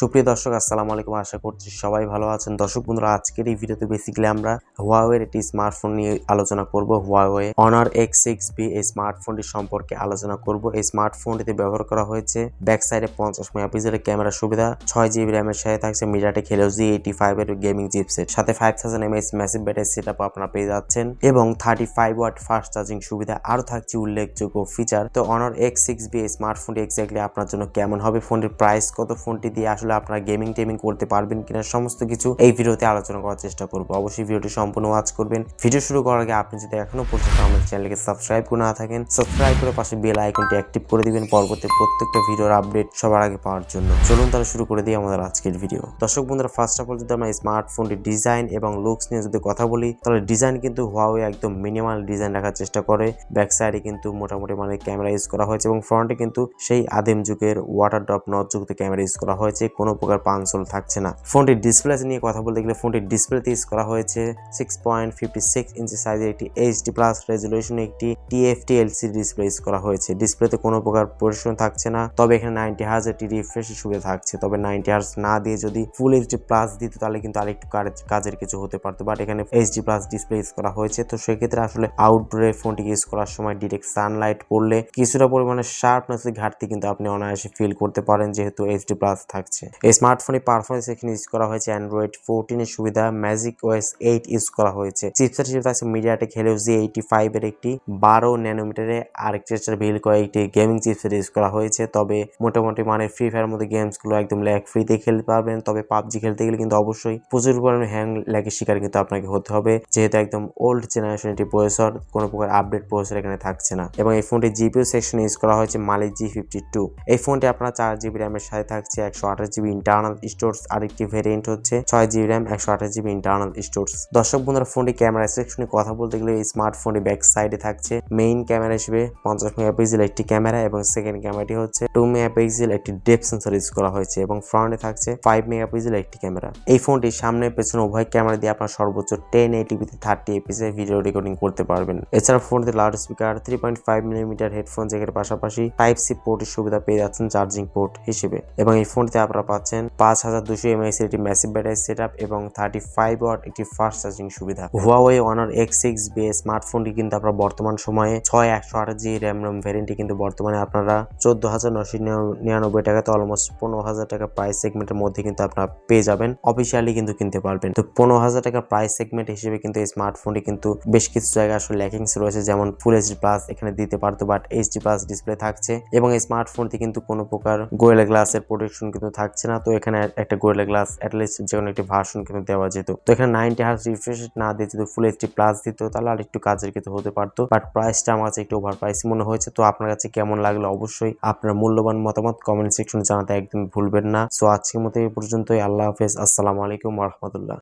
সুপ্রিয় দর্শক আসসালামু আলাইকুম আশা করছি সবাই ভালো আছেন দর্শক বন্ধুরা আজকের এই ভিডিওতে বেসিক্যালি আমরা হুয়াওয়ের একটি স্মার্টফোন নিয়ে আলোচনা করব Huawei Honor X six B এই স্মার্টফোনটি সম্পর্কে আলোচনা করব এই স্মার্টফোনটিতে ব্যবহার করা হয়েছে ব্যাক সাইডে পঞ্চাশ মেগাপিক্সেলের ক্যামেরা সুবিধা ছয় জিবি র্যামের সাথে থাকছে MediaTek Helio G eighty five এর গেমিং চিপসেট সাথে five thousand mAh massive battery set up আপনারা পেয়ে যাচ্ছেন এবং thirty five watt fast charging সুবিধা আরও থাকছে উল্লেখযোগ্য ফিচার তো অনার এক্স সিক্স বি এই স্মার্টফোনটি এক্স্যাক্টলি আপনার জন্য কেমন হবে ফোনটির প্রাইস কত ফোনটি দিয়ে আসলে আপনারা গেমিং টেমিং করতে পারবেন কিনা সমস্ত কিছু এই ভিডিওতে আলোচনা করার চেষ্টা করবো অবশ্যই ভিডিওটি সম্পূর্ণ ওয়াচ করবেন ভিডিও শুরু করার আগে আপনি যদি এখনো পর্যন্ত আমাদের চ্যানেলকে সাবস্ক্রাইব করে না থাকেন সাবস্ক্রাইব করে পাশে বেল আইকনটি অ্যাক্টিভ করে দিবেন পরবর্তী প্রত্যেকটা ভিডিওর আপডেট সবার আগে পাওয়ার জন্য চলুন তাহলে শুরু করে দিই আমাদের আজকের ভিডিও দর্শক বন্ধুরা ফার্স্ট অফ অল যদি আমরা স্মার্টফোনটির ডিজাইন এবং লুকস নিয়ে যদি কথা বলি তাহলে ডিজাইন কিন্তু হুয়াওয়ে একদম মিনিমাল ডিজাইন রাখার চেষ্টা করে ব্যাক সাইডে কিন্তু মোটামুটি মানে ক্যামেরা ইউজ করা হয়েছে এবং ফ্রন্টে কিন্তু সেই আদিম যুগের ওয়াটার ড্রপ নজযুক্ত ক্যামেরা ইউজ করা হয়েছে কোনো প্রকার পাঞ্চল থাকছে না ফোনটির ডিসপ্লে নিয়ে কথা বলতে গেলে ফোনটির ডিসপ্লেতে ইউজ করা হয়েছে six point fifty six inch সাইজের একটি এইচডি প্লাস রেজুলেশনে একটি টিএফটি এলসি ডিসপ্লে ইউজ করা হয়েছে ডিসপ্লেতে কোনো প্রকার পরিশ্রম থাকছে না তবে এখানে নাইনটি হার্জ একটি রিফ্রেশ সুবিধা থাকছে তবে নাইনটি হার্জ না দিয়ে যদি ফুল এইচডি প্লাস দিত তাহলে কিন্তু আরেকটু কাজের কিছু হতে পারতো বাট এখানে এইচডি প্লাস ডিসপ্লে ইউজ করা হয়েছে তো সেক্ষেত্রে আসলে আউটডোরে ফোনটিকে ইউজ করার সময় ডিরেক্ট সানলাইট পড়লে কিছুটা পরিমাণে শার্পনেসের ঘাটতি কিন্তু আপনি অনায়াসে ফিল করতে পারেন যেহেতু এইচডি প্লাস থাকছে হয়েছে এই স্মার্টফোনে পারফরমেন্স এখানে ইউজ করা হয়েছে অ্যান্ড্রয়েড ফোরটিনের সুবিধা ম্যাজিক ওয়েস এইট ইউজ করা হয়েছে চিপসের হিসেবে আছে মিডিয়াটেক হেলো জি এইটি এর একটি বারো ন্যানোমিটারের আর্কিটেকচার ভিল করে একটি গেমিং চিপসের ইউজ করা হয়েছে তবে মোটামুটি মানে ফ্রি ফায়ার গেমস গেমসগুলো একদম ল্যাগ ফ্রিতে খেলতে পারবেন তবে পাবজি খেলতে গেলে কিন্তু অবশ্যই প্রচুর পরিমাণে হ্যাং ল্যাগের শিকার কিন্তু আপনাকে হতে হবে যেহেতু একদম ওল্ড জেনারেশন একটি প্রসেসর কোনো প্রকার আপডেট প্রসেসর এখানে থাকছে না এবং এই ফোনটি জিপিও সেকশন ইউজ করা হয়েছে মালিক জি ফিফটি টু এই ফোনটি আপনার চার জিবি র্যামের সাথে থাকছে একশো আঠাশ জিবি ইন্টারনাল স্টোরেজ আরেকটি ভেরিয়েন্ট হচ্ছে ছয় জিবি র্যাম একশো আঠাশ জিবি ইন্টারনাল স্টোরেজ দর্শক বন্ধুরা ফোনটি ক্যামেরা সেকশনে কথা বলতে গেলে এই স্মার্টফোনটি ব্যাক সাইডে থাকছে মেইন ক্যামেরা হিসেবে পঞ্চাশ মেগাপিক্সেল একটি ক্যামেরা এবং সেকেন্ড ক্যামেরাটি হচ্ছে টু মেগাপিক্সেল একটি ডেপ সেন্সর ইউজ করা হয়েছে এবং ফ্রন্টে থাকছে ফাইভ মেগাপিক্সেল একটি ক্যামেরা এই ফোনটি সামনে পেছনে উভয় ক্যামেরা দিয়ে আপনার সর্বোচ্চ টেন এইটিভিতে থার্টি এপিসে ভিডিও রেকর্ডিং করতে পারবেন এছাড়া ফোনটি loud speaker three point five millimetre headphone জ্যাকের পাশাপাশি টাইপ সি পোর্টের সুবিধা পেয়ে যাচ্ছেন চার্জিং পোর্ট হিসেবে এবং এই ফোনটিতে আপনারা আপনারা পাচ্ছেন পাঁচ হাজার দুশো এমএস একটি ম্যাসিভ ব্যাটারি সেট এবং থার্টি ফাইভ ওয়ার একটি ফাস্ট চার্জিং সুবিধা Huawei Honor X six B স্মার্টফোনটি কিন্তু আপনারা বর্তমান সময়ে ছয় একশো আট জি র্যাম রোম ভ্যারিয়েন্টটি কিন্তু বর্তমানে আপনারা চোদ্দ হাজার নশো নিরানব্বই টাকাতে অলমোস্ট পনেরো হাজার টাকা প্রাইস সেগমেন্টের মধ্যে কিন্তু আপনারা পেয়ে যাবেন অফিসিয়ালি কিন্তু কিনতে পারবেন তো পনেরো হাজার টাকার প্রাইস সেগমেন্ট হিসেবে কিন্তু এই স্মার্টফোনটি কিন্তু বেশ কিছু জায়গায় আসলে ল্যাকিংস রয়েছে যেমন ফুল এইচডি প্লাস এখানে দিতে পারতো বাট এইচডি প্লাস ডিসপ্লে থাকছে এবং এই স্মার্টফোনটি কিন্তু কোনো প্রকার গোয়েল গ্লাসের প্রোটেকশন কিন্তু থাকে থাকছে না তো এখানে একটা গোরেলা গ্লাস অ্যাটলিস্ট যে কোনো একটি ভার্সন কিন্তু দেওয়া যেত তো এখানে নাইনটি হার্স রিফ্রেশ না দিয়ে যদি ফুল এইচডি প্লাস দিত তাহলে আর একটু কাজের কিন্তু হতে পারতো বাট প্রাইসটা আমার কাছে একটু ওভার প্রাইস মনে হয়েছে তো আপনার কাছে কেমন লাগলো অবশ্যই আপনার মূল্যবান মতামত কমেন্ট সেকশনে জানাতে একদম ভুলবেন না সো আজকের মতো এই পর্যন্তই আল্লাহ হাফেজ আসসালামু আলাইকুম রহমতুল্লাহ